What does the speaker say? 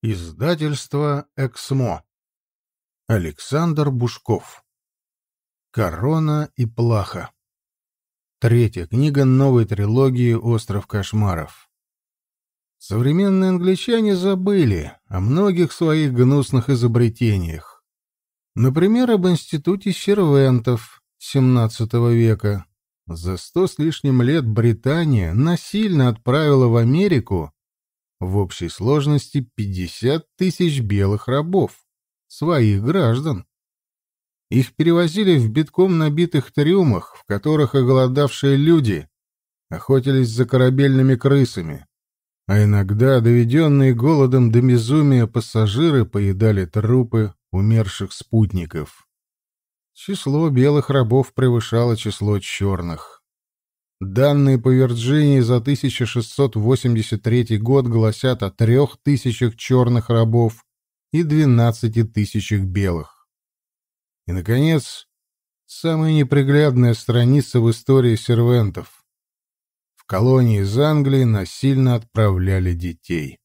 Издательство «Эксмо». Александр Бушков. «Корона и плаха». Третья книга новой трилогии «Остров кошмаров». Современные англичане забыли о многих своих гнусных изобретениях. Например, об институте сервентов XVII века. За сто с лишним лет Британия насильно отправила в Америку в общей сложности 50 тысяч белых рабов, своих граждан. Их перевозили в битком набитых трюмах, в которых оголодавшие люди охотились за корабельными крысами, а иногда доведенные голодом до безумия пассажиры поедали трупы умерших спутников. Число белых рабов превышало число черных. Данные по Вирджинии за 1683 год гласят о трех тысячах черных рабов и двенадцати тысячах белых. И, наконец, самая неприглядная страница в истории сервентов. В колонии из Англии насильно отправляли детей.